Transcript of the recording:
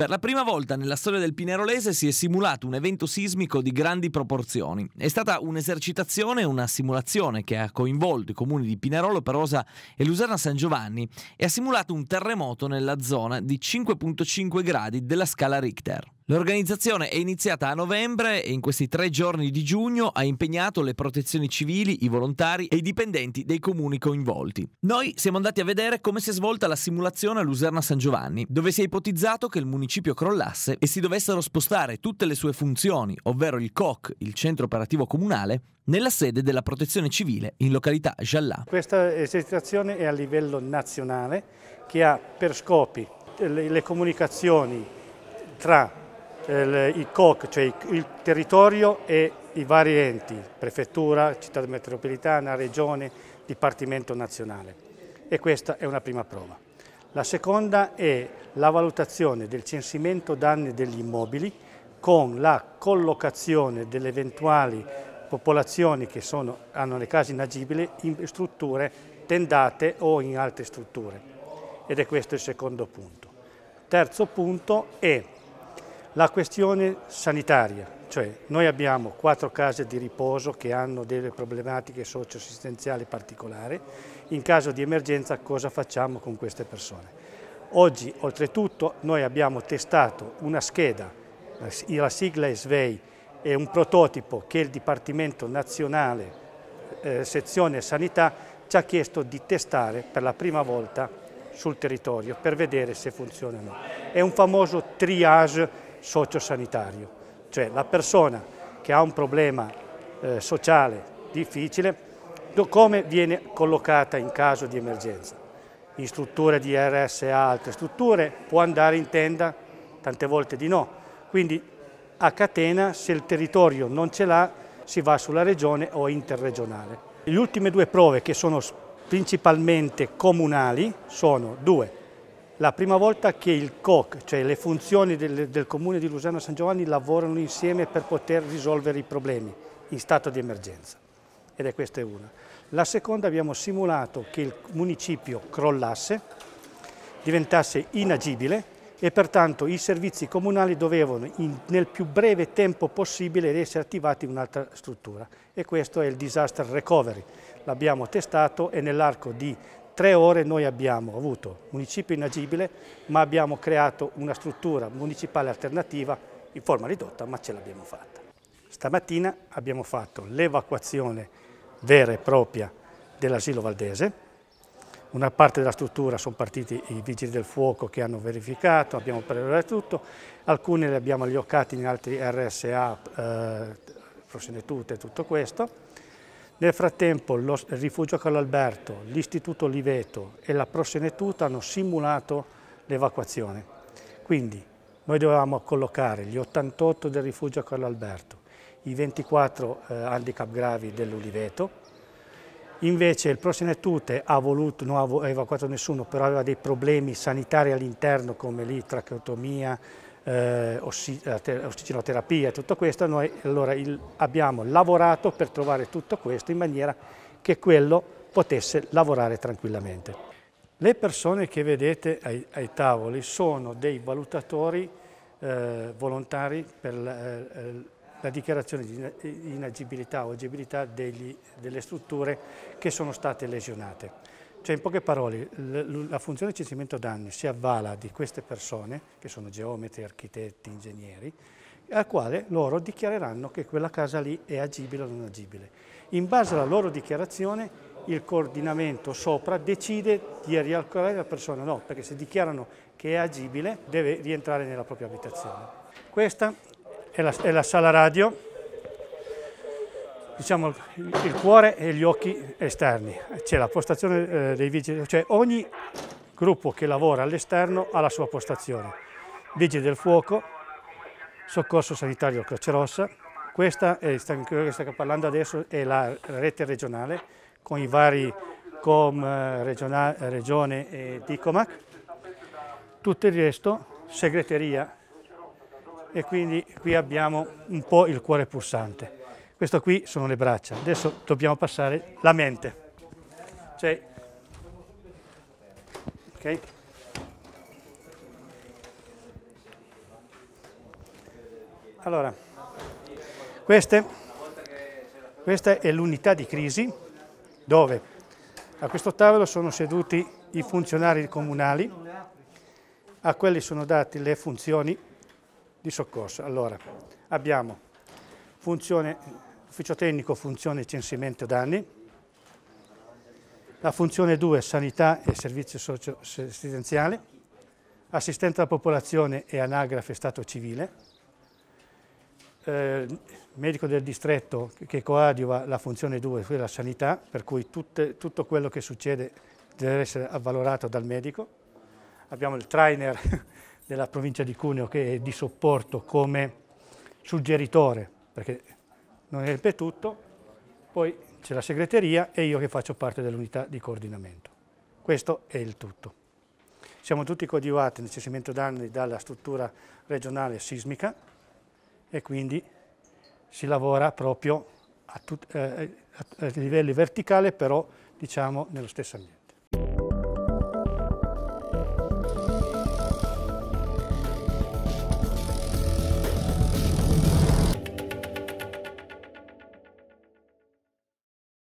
Per la prima volta nella storia del Pinerolese si è simulato un evento sismico di grandi proporzioni. È stata un'esercitazione, una simulazione che ha coinvolto i comuni di Pinerolo, Perosa e Luserna San Giovanni e ha simulato un terremoto nella zona di 5.5 gradi della scala Richter. L'organizzazione è iniziata a novembre e in questi tre giorni di giugno ha impegnato le protezioni civili, i volontari e i dipendenti dei comuni coinvolti. Noi siamo andati a vedere come si è svolta la simulazione a Luserna San Giovanni, dove si è ipotizzato che il municipio crollasse e si dovessero spostare tutte le sue funzioni, ovvero il COC, il centro operativo comunale, nella sede della protezione civile in località Jallà. Questa esercitazione è a livello nazionale che ha per scopi le comunicazioni tra i COC, cioè il territorio e i vari enti, prefettura, città metropolitana, regione, dipartimento nazionale. E questa è una prima prova. La seconda è la valutazione del censimento danni degli immobili con la collocazione delle eventuali popolazioni che sono, hanno le case inagibili in strutture tendate o in altre strutture. Ed è questo il secondo punto. Terzo punto è la questione sanitaria, cioè noi abbiamo quattro case di riposo che hanno delle problematiche socio-assistenziali particolari, in caso di emergenza cosa facciamo con queste persone? Oggi oltretutto noi abbiamo testato una scheda, la sigla SVEI, è un prototipo che il Dipartimento Nazionale eh, Sezione Sanità ci ha chiesto di testare per la prima volta sul territorio per vedere se funziona o no. È un famoso triage sociosanitario, cioè la persona che ha un problema eh, sociale difficile, come viene collocata in caso di emergenza? In strutture di RSA, altre strutture, può andare in tenda? Tante volte di no. Quindi a catena, se il territorio non ce l'ha, si va sulla regione o interregionale. Le ultime due prove che sono principalmente comunali sono due, la prima volta che il COC, cioè le funzioni del, del comune di Lusano San Giovanni, lavorano insieme per poter risolvere i problemi in stato di emergenza. Ed è questa è una. La seconda abbiamo simulato che il municipio crollasse, diventasse inagibile e pertanto i servizi comunali dovevano in, nel più breve tempo possibile essere attivati in un'altra struttura e questo è il disaster recovery. L'abbiamo testato e nell'arco di tre ore noi abbiamo avuto municipio inagibile, ma abbiamo creato una struttura municipale alternativa in forma ridotta, ma ce l'abbiamo fatta. Stamattina abbiamo fatto l'evacuazione vera e propria dell'asilo valdese, una parte della struttura sono partiti i vigili del fuoco che hanno verificato, abbiamo prelevato tutto, alcune le abbiamo alliocati in altri RSA, eh, prosenetute e tutto questo. Nel frattempo lo, il rifugio Calalberto, l'Istituto Liveto e la Prosenetuta hanno simulato l'evacuazione. Quindi noi dovevamo collocare gli 88 del rifugio Calalberto, i 24 eh, handicap gravi dell'Uliveto, Invece il Prosenetute ha voluto, non ha evacuato nessuno, però aveva dei problemi sanitari all'interno come lì tracheotomia, eh, eh ossigenoterapia e tutto questo, noi allora il, abbiamo lavorato per trovare tutto questo in maniera che quello potesse lavorare tranquillamente. Le persone che vedete ai, ai tavoli sono dei valutatori eh, volontari per la, eh, eh la dichiarazione di inagibilità o agibilità degli, delle strutture che sono state lesionate. Cioè, in poche parole, la funzione di censimento danni si avvala di queste persone, che sono geometri, architetti, ingegneri, a quale loro dichiareranno che quella casa lì è agibile o non agibile. In base alla loro dichiarazione il coordinamento sopra decide di rialcolare la persona o no, perché se dichiarano che è agibile deve rientrare nella propria abitazione. Questa è la, è la sala radio diciamo, il cuore e gli occhi esterni. C'è la postazione eh, dei vigili, cioè ogni gruppo che lavora all'esterno ha la sua postazione. Vigili del fuoco, soccorso sanitario Croce Rossa, questa è, che stiamo parlando adesso è la rete regionale con i vari COM, eh, Regione e DICOMAC, tutto il resto, segreteria e quindi qui abbiamo un po' il cuore pulsante. Questo qui sono le braccia, adesso dobbiamo passare la mente. Cioè, okay. Allora, queste, questa è l'unità di crisi dove a questo tavolo sono seduti i funzionari comunali, a quelli sono date le funzioni di soccorso. Allora, abbiamo funzione Ufficio tecnico funzione censimento danni. La funzione 2 sanità e servizio socio-assistenziale. Assistenza alla popolazione e anagrafe stato civile. Eh, medico del distretto che coadiuva la funzione 2, quella sanità, per cui tutte, tutto quello che succede deve essere avvalorato dal medico. Abbiamo il trainer della provincia di Cuneo che è di supporto come suggeritore, perché non è ripetuto, poi c'è la segreteria e io che faccio parte dell'unità di coordinamento. Questo è il tutto. Siamo tutti coadiuvati nel censimento danni dalla struttura regionale sismica e quindi si lavora proprio a, eh, a, eh, a livelli verticali però diciamo nello stesso ambiente.